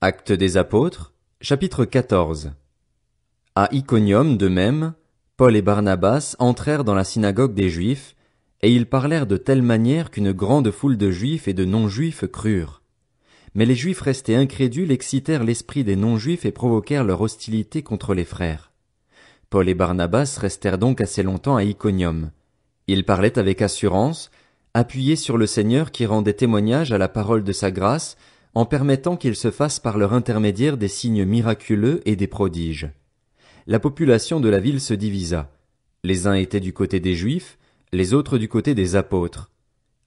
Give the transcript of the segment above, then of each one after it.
Acte des apôtres, chapitre 14. À Iconium de même, Paul et Barnabas entrèrent dans la synagogue des Juifs, et ils parlèrent de telle manière qu'une grande foule de Juifs et de non-Juifs crurent. Mais les Juifs restés incrédules excitèrent l'esprit des non-Juifs et provoquèrent leur hostilité contre les frères. Paul et Barnabas restèrent donc assez longtemps à Iconium. Ils parlaient avec assurance, appuyés sur le Seigneur qui rendait témoignage à la parole de sa grâce, en permettant qu'ils se fassent par leur intermédiaire des signes miraculeux et des prodiges. La population de la ville se divisa. Les uns étaient du côté des Juifs, les autres du côté des apôtres.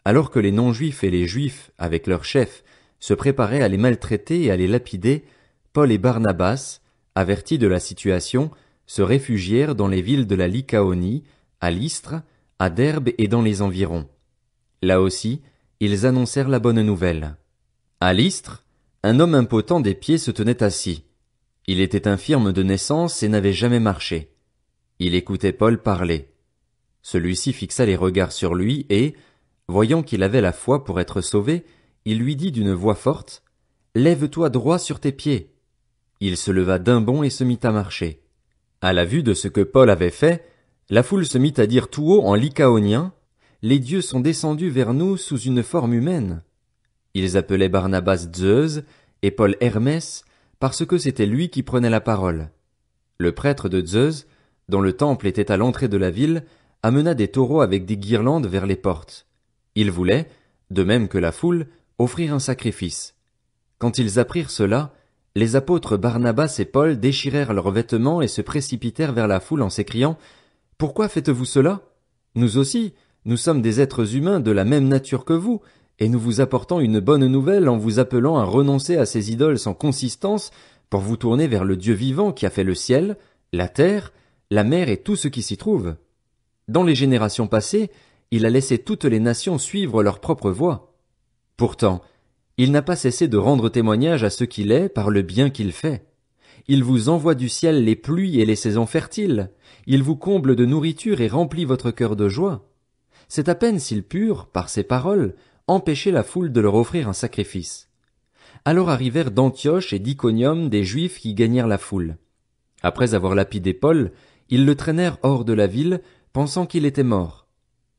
Alors que les non-Juifs et les Juifs, avec leurs chefs, se préparaient à les maltraiter et à les lapider, Paul et Barnabas, avertis de la situation, se réfugièrent dans les villes de la Lycaonie, à Lystre, à Derbe et dans les environs. Là aussi, ils annoncèrent la bonne nouvelle. À l'Istre, un homme impotent des pieds se tenait assis. Il était infirme de naissance et n'avait jamais marché. Il écoutait Paul parler. Celui-ci fixa les regards sur lui et, voyant qu'il avait la foi pour être sauvé, il lui dit d'une voix forte, Lève-toi droit sur tes pieds. Il se leva d'un bond et se mit à marcher. À la vue de ce que Paul avait fait, la foule se mit à dire tout haut en lycaonien, Les dieux sont descendus vers nous sous une forme humaine. Ils appelaient Barnabas Zeus et Paul Hermès parce que c'était lui qui prenait la parole. Le prêtre de Zeus, dont le temple était à l'entrée de la ville, amena des taureaux avec des guirlandes vers les portes. Ils voulaient, de même que la foule, offrir un sacrifice. Quand ils apprirent cela, les apôtres Barnabas et Paul déchirèrent leurs vêtements et se précipitèrent vers la foule en s'écriant Pourquoi faites-vous cela? Nous aussi, nous sommes des êtres humains de la même nature que vous, et nous vous apportons une bonne nouvelle en vous appelant à renoncer à ces idoles sans consistance pour vous tourner vers le Dieu vivant qui a fait le ciel, la terre, la mer et tout ce qui s'y trouve. Dans les générations passées, il a laissé toutes les nations suivre leur propre voie. Pourtant, il n'a pas cessé de rendre témoignage à ce qu'il est par le bien qu'il fait. Il vous envoie du ciel les pluies et les saisons fertiles. Il vous comble de nourriture et remplit votre cœur de joie. C'est à peine s'il pure, par ses paroles, empêcher la foule de leur offrir un sacrifice. Alors arrivèrent d'Antioche et d'Iconium des Juifs qui gagnèrent la foule. Après avoir lapidé Paul, ils le traînèrent hors de la ville, pensant qu'il était mort.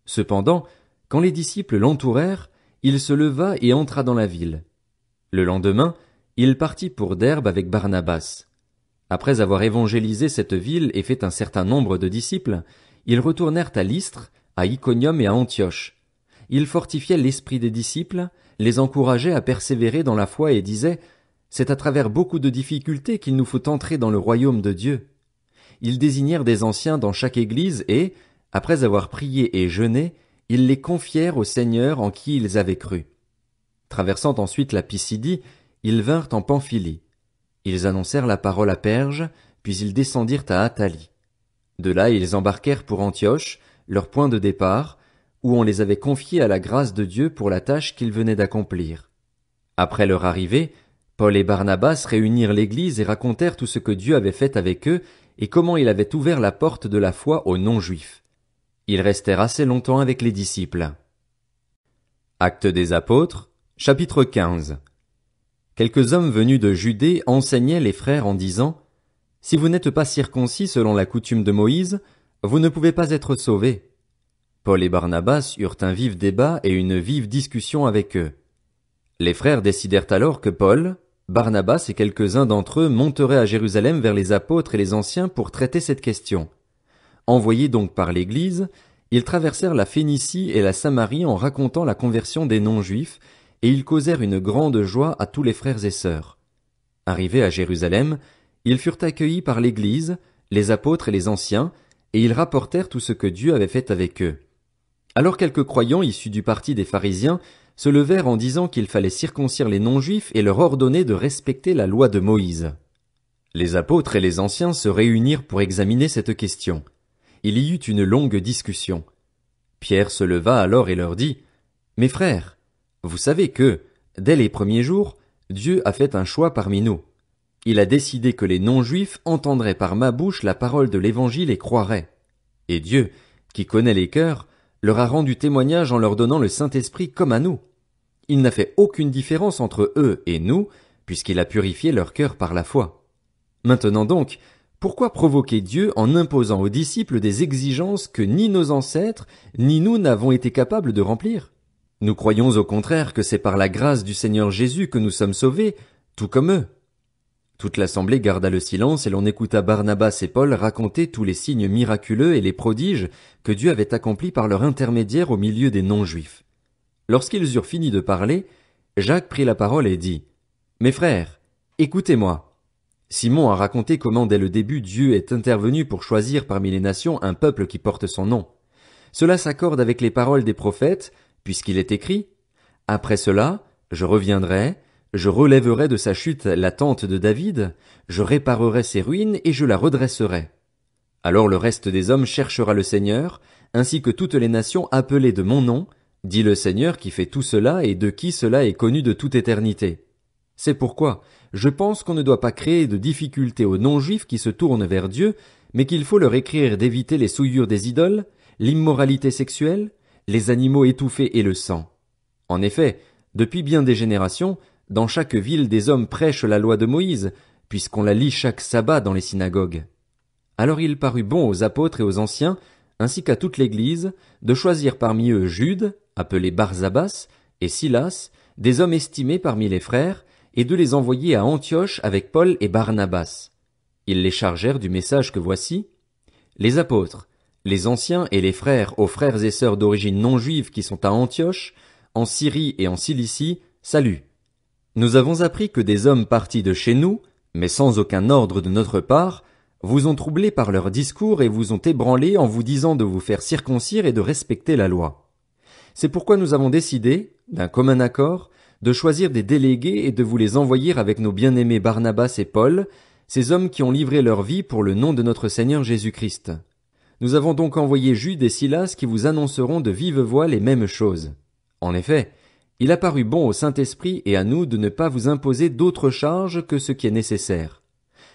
Cependant, quand les disciples l'entourèrent, il se leva et entra dans la ville. Le lendemain, il partit pour Derbe avec Barnabas. Après avoir évangélisé cette ville et fait un certain nombre de disciples, ils retournèrent à Lystre, à Iconium et à Antioche il fortifiait l'esprit des disciples, les encourageait à persévérer dans la foi et disait C'est à travers beaucoup de difficultés qu'il nous faut entrer dans le royaume de Dieu. Ils désignèrent des anciens dans chaque église et, après avoir prié et jeûné, ils les confièrent au Seigneur en qui ils avaient cru. Traversant ensuite la Pisidie, ils vinrent en Pamphylie. Ils annoncèrent la parole à Perge, puis ils descendirent à Athalie. De là ils embarquèrent pour Antioche, leur point de départ, où on les avait confiés à la grâce de Dieu pour la tâche qu'ils venaient d'accomplir. Après leur arrivée, Paul et Barnabas réunirent l'Église et racontèrent tout ce que Dieu avait fait avec eux et comment il avait ouvert la porte de la foi aux non-juifs. Ils restèrent assez longtemps avec les disciples. Actes des apôtres, chapitre 15. Quelques hommes venus de Judée enseignaient les frères en disant Si vous n'êtes pas circoncis selon la coutume de Moïse, vous ne pouvez pas être sauvés. Paul et Barnabas eurent un vif débat et une vive discussion avec eux. Les frères décidèrent alors que Paul, Barnabas et quelques-uns d'entre eux monteraient à Jérusalem vers les apôtres et les anciens pour traiter cette question. Envoyés donc par l'Église, ils traversèrent la Phénicie et la Samarie en racontant la conversion des non-juifs, et ils causèrent une grande joie à tous les frères et sœurs. Arrivés à Jérusalem, ils furent accueillis par l'Église, les apôtres et les anciens, et ils rapportèrent tout ce que Dieu avait fait avec eux. Alors quelques croyants issus du parti des pharisiens se levèrent en disant qu'il fallait circoncire les non-juifs et leur ordonner de respecter la loi de Moïse. Les apôtres et les anciens se réunirent pour examiner cette question. Il y eut une longue discussion. Pierre se leva alors et leur dit, Mes frères, vous savez que, dès les premiers jours, Dieu a fait un choix parmi nous. Il a décidé que les non-juifs entendraient par ma bouche la parole de l'évangile et croiraient. Et Dieu, qui connaît les cœurs, leur a rendu témoignage en leur donnant le Saint-Esprit comme à nous. Il n'a fait aucune différence entre eux et nous, puisqu'il a purifié leur cœur par la foi. Maintenant donc, pourquoi provoquer Dieu en imposant aux disciples des exigences que ni nos ancêtres, ni nous n'avons été capables de remplir? Nous croyons au contraire que c'est par la grâce du Seigneur Jésus que nous sommes sauvés, tout comme eux. Toute l'assemblée garda le silence et l'on écouta Barnabas et Paul raconter tous les signes miraculeux et les prodiges que Dieu avait accomplis par leur intermédiaire au milieu des non-juifs. Lorsqu'ils eurent fini de parler, Jacques prit la parole et dit, Mes frères, écoutez-moi. Simon a raconté comment dès le début Dieu est intervenu pour choisir parmi les nations un peuple qui porte son nom. Cela s'accorde avec les paroles des prophètes, puisqu'il est écrit, Après cela, je reviendrai, je relèverai de sa chute la tente de David, je réparerai ses ruines et je la redresserai. Alors le reste des hommes cherchera le Seigneur, ainsi que toutes les nations appelées de mon nom, dit le Seigneur qui fait tout cela et de qui cela est connu de toute éternité. C'est pourquoi je pense qu'on ne doit pas créer de difficultés aux non-juifs qui se tournent vers Dieu, mais qu'il faut leur écrire d'éviter les souillures des idoles, l'immoralité sexuelle, les animaux étouffés et le sang. En effet, depuis bien des générations, dans chaque ville des hommes prêchent la loi de Moïse, puisqu'on la lit chaque sabbat dans les synagogues. Alors il parut bon aux apôtres et aux anciens, ainsi qu'à toute l'Église, de choisir parmi eux Jude, appelé Barzabas, et Silas, des hommes estimés parmi les frères, et de les envoyer à Antioche avec Paul et Barnabas. Ils les chargèrent du message que voici. Les apôtres, les anciens et les frères aux frères et sœurs d'origine non juive qui sont à Antioche, en Syrie et en Cilicie, salut. Nous avons appris que des hommes partis de chez nous, mais sans aucun ordre de notre part, vous ont troublé par leurs discours et vous ont ébranlé en vous disant de vous faire circoncire et de respecter la loi. C'est pourquoi nous avons décidé, d'un commun accord, de choisir des délégués et de vous les envoyer avec nos bien-aimés Barnabas et Paul, ces hommes qui ont livré leur vie pour le nom de notre Seigneur Jésus-Christ. Nous avons donc envoyé Jude et Silas qui vous annonceront de vive voix les mêmes choses. En effet, il a paru bon au Saint-Esprit et à nous de ne pas vous imposer d'autres charges que ce qui est nécessaire.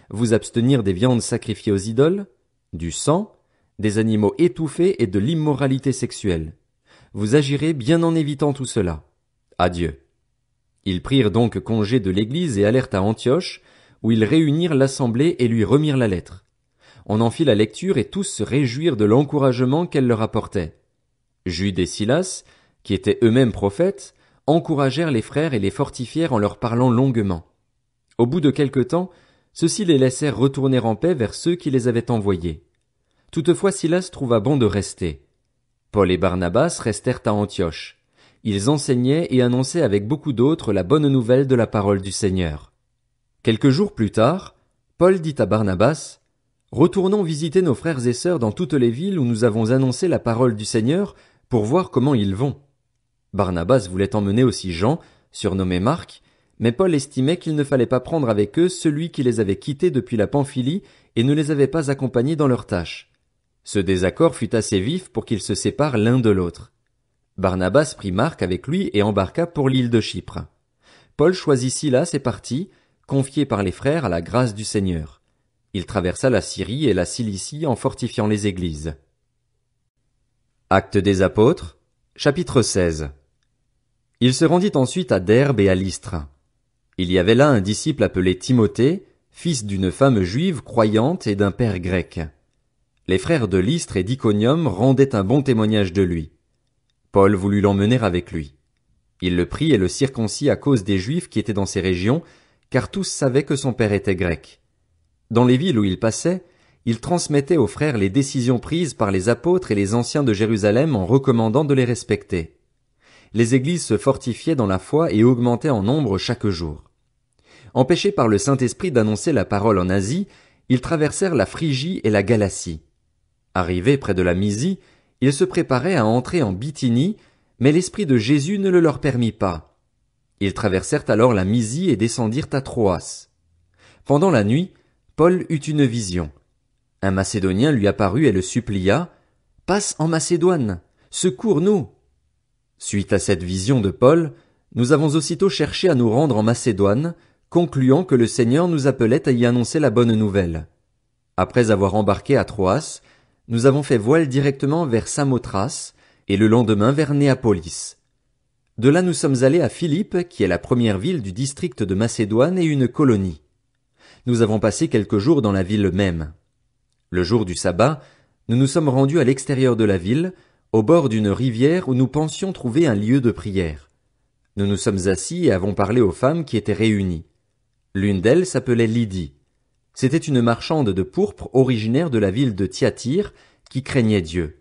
Vous abstenir des viandes sacrifiées aux idoles, du sang, des animaux étouffés et de l'immoralité sexuelle. Vous agirez bien en évitant tout cela. Adieu. Ils prirent donc congé de l'église et allèrent à Antioche, où ils réunirent l'assemblée et lui remirent la lettre. On en fit la lecture et tous se réjouirent de l'encouragement qu'elle leur apportait. Jude et Silas, qui étaient eux-mêmes prophètes, encouragèrent les frères et les fortifièrent en leur parlant longuement. Au bout de quelque temps, ceux-ci les laissèrent retourner en paix vers ceux qui les avaient envoyés. Toutefois Silas trouva bon de rester. Paul et Barnabas restèrent à Antioche. Ils enseignaient et annonçaient avec beaucoup d'autres la bonne nouvelle de la parole du Seigneur. Quelques jours plus tard, Paul dit à Barnabas, Retournons visiter nos frères et sœurs dans toutes les villes où nous avons annoncé la parole du Seigneur pour voir comment ils vont. Barnabas voulait emmener aussi Jean, surnommé Marc, mais Paul estimait qu'il ne fallait pas prendre avec eux celui qui les avait quittés depuis la Pamphylie et ne les avait pas accompagnés dans leurs tâches. Ce désaccord fut assez vif pour qu'ils se séparent l'un de l'autre. Barnabas prit Marc avec lui et embarqua pour l'île de Chypre. Paul choisit Silas et partit, confié par les frères à la grâce du Seigneur. Il traversa la Syrie et la Cilicie en fortifiant les églises. Actes des apôtres, Chapitre 16 Il se rendit ensuite à Derbe et à Lystre. Il y avait là un disciple appelé Timothée, fils d'une femme juive croyante et d'un père grec. Les frères de Lystre et d'Iconium rendaient un bon témoignage de lui. Paul voulut l'emmener avec lui. Il le prit et le circoncit à cause des Juifs qui étaient dans ces régions, car tous savaient que son père était grec. Dans les villes où il passait, il transmettait aux frères les décisions prises par les apôtres et les anciens de Jérusalem en recommandant de les respecter. Les églises se fortifiaient dans la foi et augmentaient en nombre chaque jour. Empêchés par le Saint-Esprit d'annoncer la parole en Asie, ils traversèrent la Phrygie et la Galatie. Arrivés près de la Misie, ils se préparaient à entrer en Bithynie, mais l'Esprit de Jésus ne le leur permit pas. Ils traversèrent alors la Misie et descendirent à Troas. Pendant la nuit, Paul eut une vision. Un Macédonien lui apparut et le supplia. Passe en Macédoine. Secours-nous. Suite à cette vision de Paul, nous avons aussitôt cherché à nous rendre en Macédoine, concluant que le Seigneur nous appelait à y annoncer la bonne nouvelle. Après avoir embarqué à Troas, nous avons fait voile directement vers Samothrace et le lendemain vers Néapolis. De là nous sommes allés à Philippe, qui est la première ville du district de Macédoine et une colonie. Nous avons passé quelques jours dans la ville même. Le jour du sabbat, nous nous sommes rendus à l'extérieur de la ville, au bord d'une rivière où nous pensions trouver un lieu de prière. Nous nous sommes assis et avons parlé aux femmes qui étaient réunies. L'une d'elles s'appelait Lydie. C'était une marchande de pourpre originaire de la ville de Thyatire qui craignait Dieu.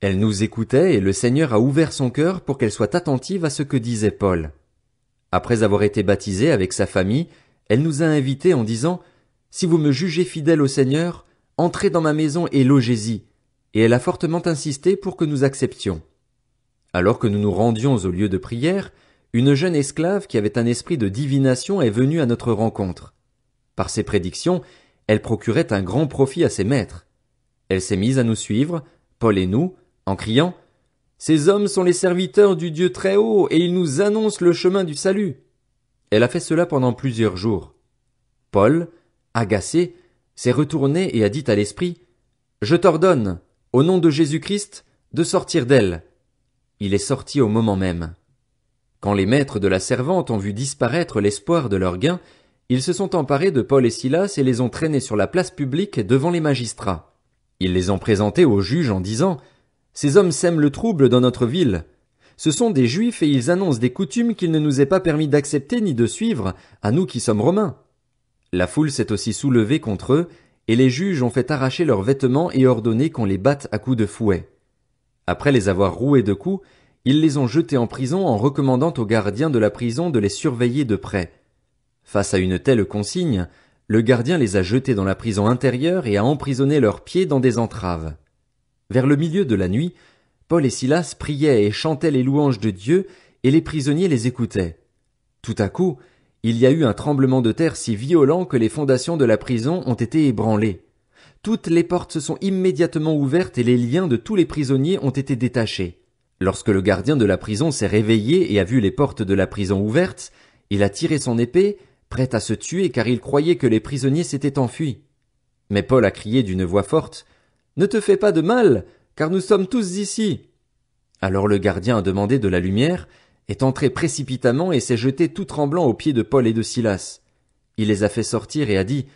Elle nous écoutait et le Seigneur a ouvert son cœur pour qu'elle soit attentive à ce que disait Paul. Après avoir été baptisée avec sa famille, elle nous a invités en disant Si vous me jugez fidèle au Seigneur, Entrez dans ma maison et logez-y. Et elle a fortement insisté pour que nous acceptions. Alors que nous nous rendions au lieu de prière, une jeune esclave qui avait un esprit de divination est venue à notre rencontre. Par ses prédictions, elle procurait un grand profit à ses maîtres. Elle s'est mise à nous suivre, Paul et nous, en criant Ces hommes sont les serviteurs du Dieu très haut, et ils nous annoncent le chemin du salut. Elle a fait cela pendant plusieurs jours. Paul, agacé, s'est retourné et a dit à l'esprit, Je t'ordonne, au nom de Jésus Christ, de sortir d'elle. Il est sorti au moment même. Quand les maîtres de la servante ont vu disparaître l'espoir de leur gain, ils se sont emparés de Paul et Silas et les ont traînés sur la place publique devant les magistrats. Ils les ont présentés aux juges en disant, Ces hommes sèment le trouble dans notre ville. Ce sont des juifs et ils annoncent des coutumes qu'il ne nous est pas permis d'accepter ni de suivre, à nous qui sommes romains. La foule s'est aussi soulevée contre eux, et les juges ont fait arracher leurs vêtements et ordonné qu'on les batte à coups de fouet. Après les avoir roués de coups, ils les ont jetés en prison en recommandant aux gardiens de la prison de les surveiller de près. Face à une telle consigne, le gardien les a jetés dans la prison intérieure et a emprisonné leurs pieds dans des entraves. Vers le milieu de la nuit, Paul et Silas priaient et chantaient les louanges de Dieu, et les prisonniers les écoutaient. Tout à coup, il y a eu un tremblement de terre si violent que les fondations de la prison ont été ébranlées. Toutes les portes se sont immédiatement ouvertes et les liens de tous les prisonniers ont été détachés. Lorsque le gardien de la prison s'est réveillé et a vu les portes de la prison ouvertes, il a tiré son épée, prêt à se tuer car il croyait que les prisonniers s'étaient enfuis. Mais Paul a crié d'une voix forte. Ne te fais pas de mal, car nous sommes tous ici. Alors le gardien a demandé de la lumière, est entré précipitamment et s'est jeté tout tremblant aux pieds de Paul et de Silas. Il les a fait sortir et a dit,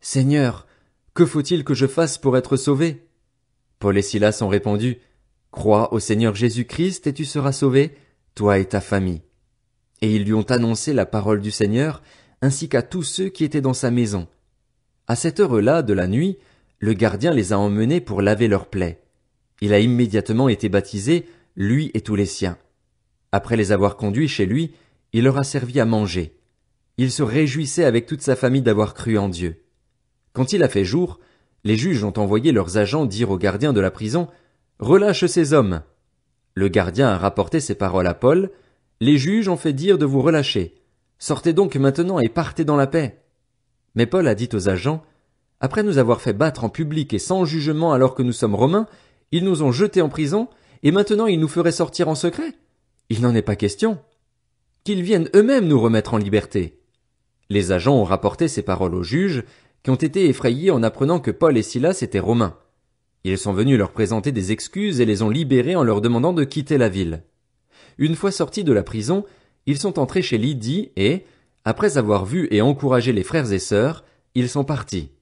Seigneur, que faut-il que je fasse pour être sauvé? Paul et Silas ont répondu, Crois au Seigneur Jésus Christ et tu seras sauvé, toi et ta famille. Et ils lui ont annoncé la parole du Seigneur, ainsi qu'à tous ceux qui étaient dans sa maison. À cette heure-là de la nuit, le gardien les a emmenés pour laver leurs plaies. Il a immédiatement été baptisé, lui et tous les siens. Après les avoir conduits chez lui, il leur a servi à manger. Il se réjouissait avec toute sa famille d'avoir cru en Dieu. Quand il a fait jour, les juges ont envoyé leurs agents dire au gardien de la prison Relâche ces hommes. Le gardien a rapporté ces paroles à Paul. Les juges ont fait dire de vous relâcher. Sortez donc maintenant et partez dans la paix. Mais Paul a dit aux agents Après nous avoir fait battre en public et sans jugement alors que nous sommes romains, ils nous ont jetés en prison, et maintenant ils nous feraient sortir en secret? Il n'en est pas question. Qu'ils viennent eux-mêmes nous remettre en liberté. Les agents ont rapporté ces paroles aux juges, qui ont été effrayés en apprenant que Paul et Silas étaient romains. Ils sont venus leur présenter des excuses et les ont libérés en leur demandant de quitter la ville. Une fois sortis de la prison, ils sont entrés chez Lydie et, après avoir vu et encouragé les frères et sœurs, ils sont partis.